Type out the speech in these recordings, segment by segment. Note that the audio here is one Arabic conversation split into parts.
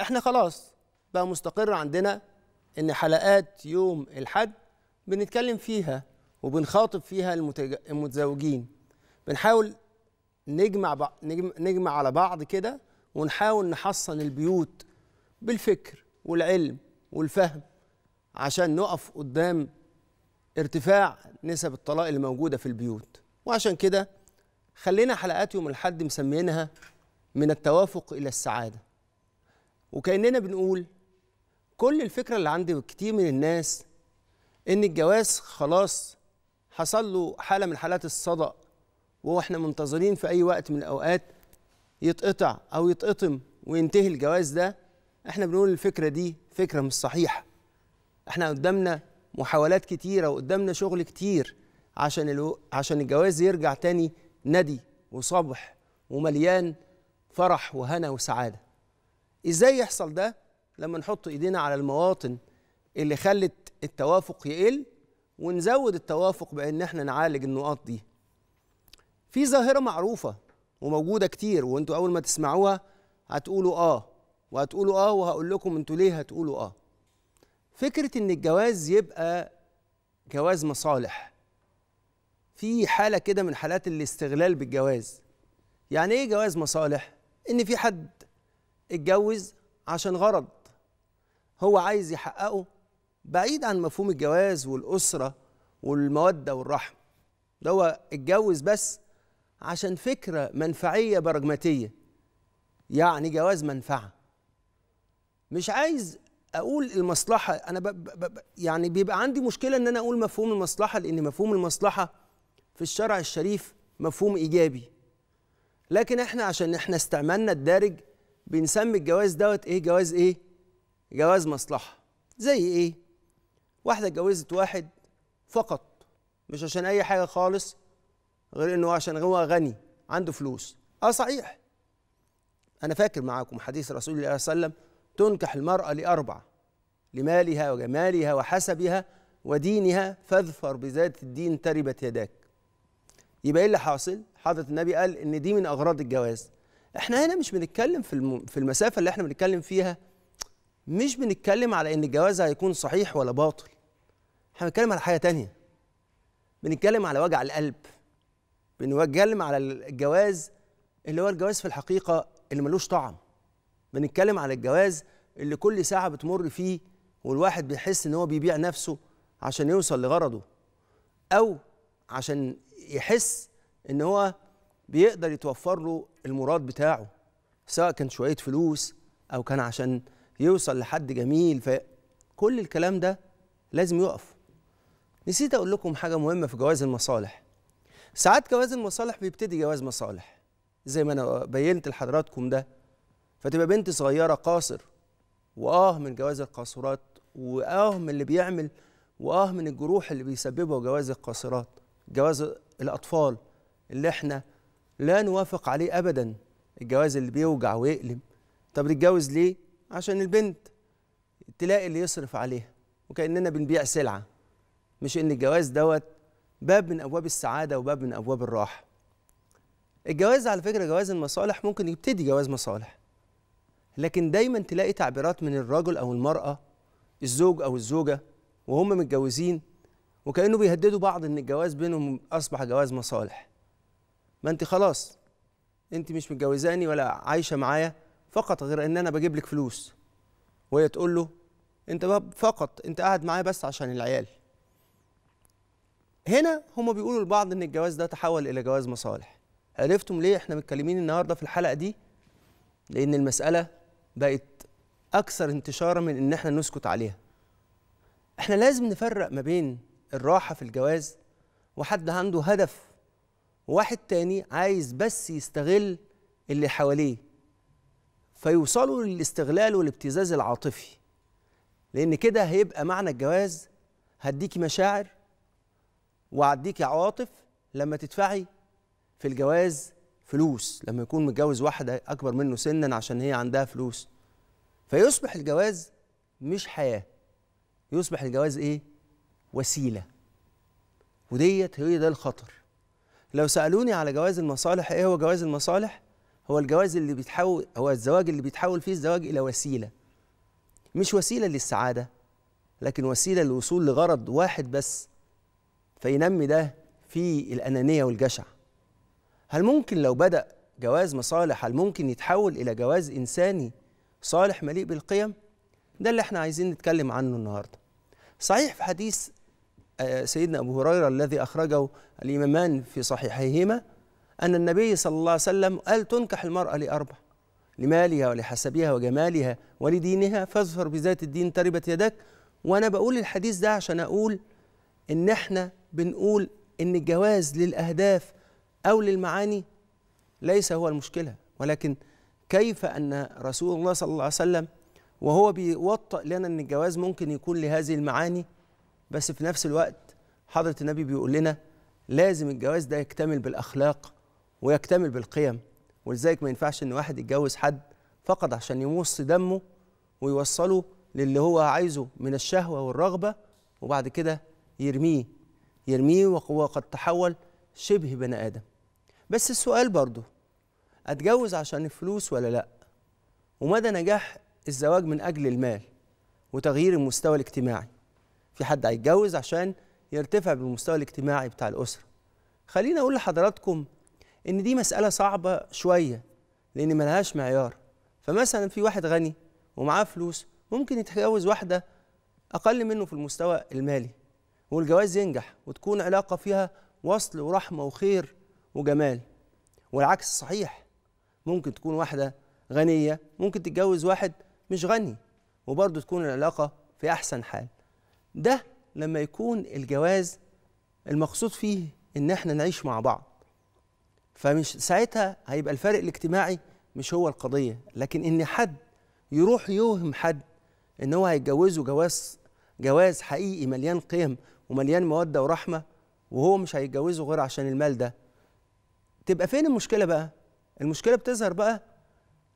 احنا خلاص بقى مستقر عندنا ان حلقات يوم الحد بنتكلم فيها وبنخاطب فيها المتج... المتزوجين بنحاول نجمع ب... نجم... نجمع على بعض كده ونحاول نحصن البيوت بالفكر والعلم والفهم عشان نقف قدام ارتفاع نسب الطلاق اللي موجوده في البيوت وعشان كده خلينا حلقات يوم الحد مسمينها من التوافق الى السعاده وكاننا بنقول كل الفكره اللي عند كتير من الناس ان الجواز خلاص حصل له حاله من حالات الصدأ واحنا منتظرين في اي وقت من الاوقات يتقطع او يتقطم وينتهي الجواز ده احنا بنقول الفكره دي فكره مش صحيحه احنا قدامنا محاولات كتيره وقدامنا شغل كتير عشان الو... عشان الجواز يرجع تاني ندي وصبح ومليان فرح وهنا وسعاده ازاي يحصل ده لما نحط ايدينا على المواطن اللي خلت التوافق يقل ونزود التوافق بان احنا نعالج النقاط دي في ظاهره معروفه وموجوده كتير وانتوا اول ما تسمعوها هتقولوا اه وهتقولوا اه وهقول لكم انتوا ليه هتقولوا اه فكره ان الجواز يبقى جواز مصالح في حاله كده من حالات الاستغلال بالجواز يعني ايه جواز مصالح ان في حد اتجوز عشان غرض هو عايز يحققه بعيد عن مفهوم الجواز والأسرة والمودة والرحمة ده هو اتجوز بس عشان فكرة منفعية براجماتية يعني جواز منفعة مش عايز أقول المصلحة أنا ب ب ب يعني بيبقى عندي مشكلة إن أنا أقول مفهوم المصلحة لأن مفهوم المصلحة في الشرع الشريف مفهوم إيجابي لكن إحنا عشان إحنا استعملنا الدارج بنسمي الجواز دوت ايه جواز ايه جواز مصلحه زي ايه واحده اتجوزت واحد فقط مش عشان اي حاجه خالص غير انه عشان هو غني عنده فلوس اه صحيح انا فاكر معاكم حديث رسول الله صلى الله عليه وسلم تنكح المراه لاربع لمالها وجمالها وحسبها ودينها فاظفر بذات الدين تربت يداك يبقى ايه اللي حاصل حضرة النبي قال ان دي من اغراض الجواز احنا هنا مش بنتكلم في الم... في المسافه اللي احنا بنتكلم فيها مش بنتكلم على ان الجواز هيكون صحيح ولا باطل احنا بنتكلم على حاجه تانية بنتكلم على وجع القلب بنتكلم على الجواز اللي هو الجواز في الحقيقه اللي ملوش طعم بنتكلم على الجواز اللي كل ساعه بتمر فيه والواحد بيحس ان هو بيبيع نفسه عشان يوصل لغرضه او عشان يحس ان هو بيقدر يتوفر له المراد بتاعه سواء كان شويه فلوس او كان عشان يوصل لحد جميل فكل الكلام ده لازم يقف نسيت اقول لكم حاجه مهمه في جواز المصالح ساعات جواز المصالح بيبتدي جواز مصالح زي ما انا بينت لحضراتكم ده فتبقى بنت صغيره قاصر واه من جواز القاصرات واه من اللي بيعمل واه من الجروح اللي بيسببها جواز القاصرات جواز الاطفال اللي احنا لا نوافق عليه ابدا الجواز اللي بيوجع ويألم طب نتجوز ليه عشان البنت تلاقي اللي يصرف عليها وكاننا بنبيع سلعه مش ان الجواز دوت باب من ابواب السعاده وباب من ابواب الراحه الجواز على فكره جواز المصالح ممكن يبتدي جواز مصالح لكن دايما تلاقي تعبيرات من الرجل او المراه الزوج او الزوجه وهم متجوزين وكانه بيهددوا بعض ان الجواز بينهم اصبح جواز مصالح ما انت خلاص انت مش متجوزاني ولا عايشه معايا فقط غير ان انا بجيب لك فلوس وهي تقول له انت فقط انت قاعد معايا بس عشان العيال هنا هم بيقولوا لبعض ان الجواز ده تحول الى جواز مصالح عرفتم ليه احنا متكلمين النهارده في الحلقه دي لان المساله بقت اكثر انتشارا من ان احنا نسكت عليها احنا لازم نفرق ما بين الراحه في الجواز وحد عنده هدف واحد تاني عايز بس يستغل اللي حواليه فيوصلوا للاستغلال والابتزاز العاطفي لأن كده هيبقى معنى الجواز هديكي مشاعر وهديكي عواطف لما تدفعي في الجواز فلوس لما يكون متجوز واحدة أكبر منه سنا عشان هي عندها فلوس فيصبح الجواز مش حياة يصبح الجواز إيه؟ وسيلة وديت هي ده الخطر لو سالوني على جواز المصالح ايه هو جواز المصالح هو الجواز اللي بيتحول هو الزواج اللي بيتحول فيه الزواج الى وسيله مش وسيله للسعاده لكن وسيله للوصول لغرض واحد بس فينمي ده في الانانيه والجشع هل ممكن لو بدا جواز مصالح هل ممكن يتحول الى جواز انساني صالح مليء بالقيم ده اللي احنا عايزين نتكلم عنه النهارده صحيح في حديث سيدنا أبو هريرة الذي أخرجه الإمامان في صحيحيهما أن النبي صلى الله عليه وسلم قال تنكح المرأة لأربع لمالها ولحسبها وجمالها ولدينها فاظهر بذات الدين تربت يدك وأنا بقول الحديث ده عشان أقول إن إحنا بنقول إن الجواز للأهداف أو للمعاني ليس هو المشكلة ولكن كيف أن رسول الله صلى الله عليه وسلم وهو بيوطئ لنا أن الجواز ممكن يكون لهذه المعاني بس في نفس الوقت حضرة النبي بيقول لنا لازم الجواز ده يكتمل بالأخلاق ويكتمل بالقيم ولذلك ما ينفعش إن واحد يتجوز حد فقط عشان يمص دمه ويوصله للي هو عايزه من الشهوة والرغبة وبعد كده يرميه يرميه وقد تحول شبه بني آدم بس السؤال برضه أتجوز عشان الفلوس ولا لأ ومدى نجاح الزواج من أجل المال وتغيير المستوى الاجتماعي في حد هيتجوز عشان يرتفع بالمستوى الاجتماعي بتاع الأسرة خليني أقول لحضراتكم إن دي مسألة صعبة شوية لأن ملهاش معيار فمثلا في واحد غني ومعاه فلوس ممكن يتجوز واحدة أقل منه في المستوى المالي والجواز ينجح وتكون علاقة فيها وصل ورحمة وخير وجمال والعكس صحيح ممكن تكون واحدة غنية ممكن تتجوز واحد مش غني وبرضه تكون العلاقة في أحسن حال ده لما يكون الجواز المقصود فيه ان احنا نعيش مع بعض فمش ساعتها هيبقى الفرق الاجتماعي مش هو القضيه لكن ان حد يروح يوهم حد ان هو هيتجوزه جواز جواز حقيقي مليان قيم ومليان موده ورحمه وهو مش هيتجوزه غير عشان المال ده تبقى فين المشكله بقى المشكله بتظهر بقى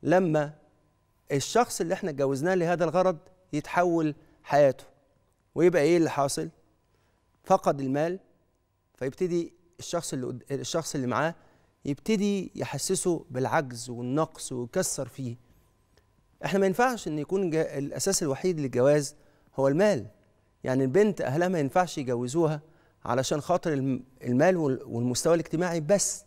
لما الشخص اللي احنا اتجوزناه لهذا الغرض يتحول حياته ويبقى ايه اللي حاصل فقد المال فيبتدي الشخص اللي الشخص اللي معاه يبتدي يحسسه بالعجز والنقص ويكسر فيه احنا ما ينفعش ان يكون الاساس الوحيد للجواز هو المال يعني البنت اهلها ما ينفعش يجوزوها علشان خاطر المال والمستوى الاجتماعي بس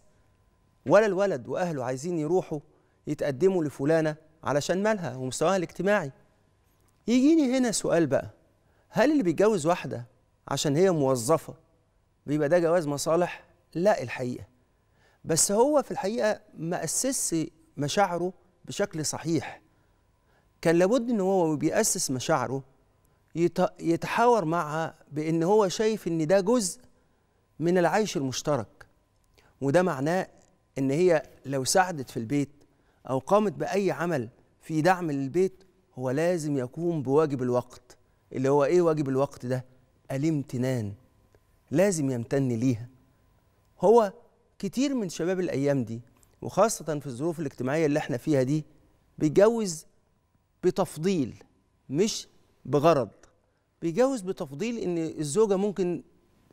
ولا الولد واهله عايزين يروحوا يتقدموا لفلانه علشان مالها ومستواها الاجتماعي يجيني هنا سؤال بقى هل اللي بيتجوز واحدة عشان هي موظفة بيبقى ده جواز مصالح؟ لا الحقيقة بس هو في الحقيقة ما أسسش مشاعره بشكل صحيح كان لابد ان هو بيأسس مشاعره يتحاور معها بان هو شايف ان ده جزء من العيش المشترك وده معناه ان هي لو ساعدت في البيت او قامت باي عمل في دعم للبيت هو لازم يقوم بواجب الوقت اللي هو ايه واجب الوقت ده الامتنان لازم يمتن ليها هو كتير من شباب الايام دي وخاصه في الظروف الاجتماعيه اللي احنا فيها دي بيتجوز بتفضيل مش بغرض بيتجوز بتفضيل ان الزوجه ممكن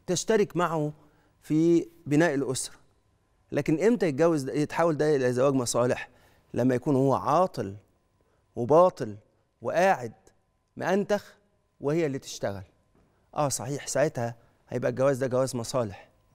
تشترك معه في بناء الاسره لكن امتى يتجوز يتحول ده الى زواج مصالح لما يكون هو عاطل وباطل وقاعد مأنتخ وهي اللي تشتغل اه صحيح ساعتها هيبقى الجواز ده جواز مصالح